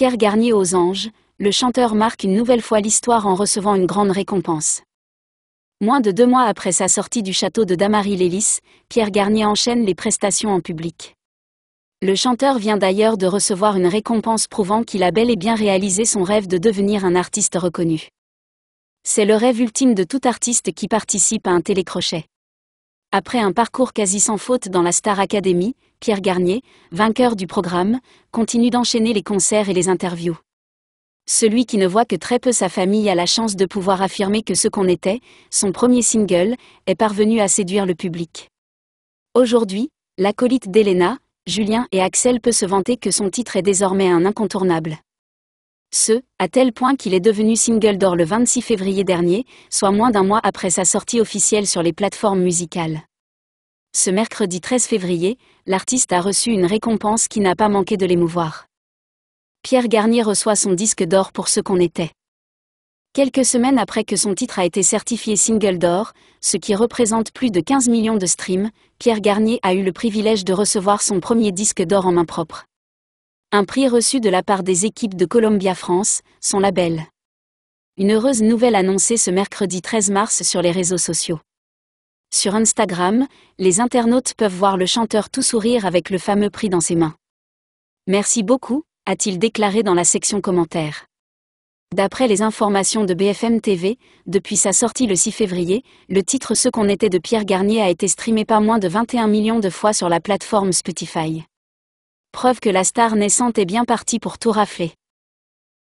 Pierre Garnier aux anges, le chanteur marque une nouvelle fois l'histoire en recevant une grande récompense. Moins de deux mois après sa sortie du château de Damary-Lélis, Pierre Garnier enchaîne les prestations en public. Le chanteur vient d'ailleurs de recevoir une récompense prouvant qu'il a bel et bien réalisé son rêve de devenir un artiste reconnu. C'est le rêve ultime de tout artiste qui participe à un télécrochet. Après un parcours quasi sans faute dans la Star Academy, Pierre Garnier, vainqueur du programme, continue d'enchaîner les concerts et les interviews. Celui qui ne voit que très peu sa famille a la chance de pouvoir affirmer que ce qu'on était, son premier single, est parvenu à séduire le public. Aujourd'hui, l'acolyte d'Elena, Julien et Axel peut se vanter que son titre est désormais un incontournable. Ce, à tel point qu'il est devenu single d'or le 26 février dernier, soit moins d'un mois après sa sortie officielle sur les plateformes musicales. Ce mercredi 13 février, l'artiste a reçu une récompense qui n'a pas manqué de l'émouvoir. Pierre Garnier reçoit son disque d'or pour ce qu'on était. Quelques semaines après que son titre a été certifié single d'or, ce qui représente plus de 15 millions de streams, Pierre Garnier a eu le privilège de recevoir son premier disque d'or en main propre. Un prix reçu de la part des équipes de Columbia France, son label. Une heureuse nouvelle annoncée ce mercredi 13 mars sur les réseaux sociaux. Sur Instagram, les internautes peuvent voir le chanteur tout sourire avec le fameux prix dans ses mains. Merci beaucoup, a-t-il déclaré dans la section commentaires. D'après les informations de BFM TV, depuis sa sortie le 6 février, le titre Ce qu'on était de Pierre Garnier a été streamé pas moins de 21 millions de fois sur la plateforme Spotify preuve que la star naissante est bien partie pour tout rafler.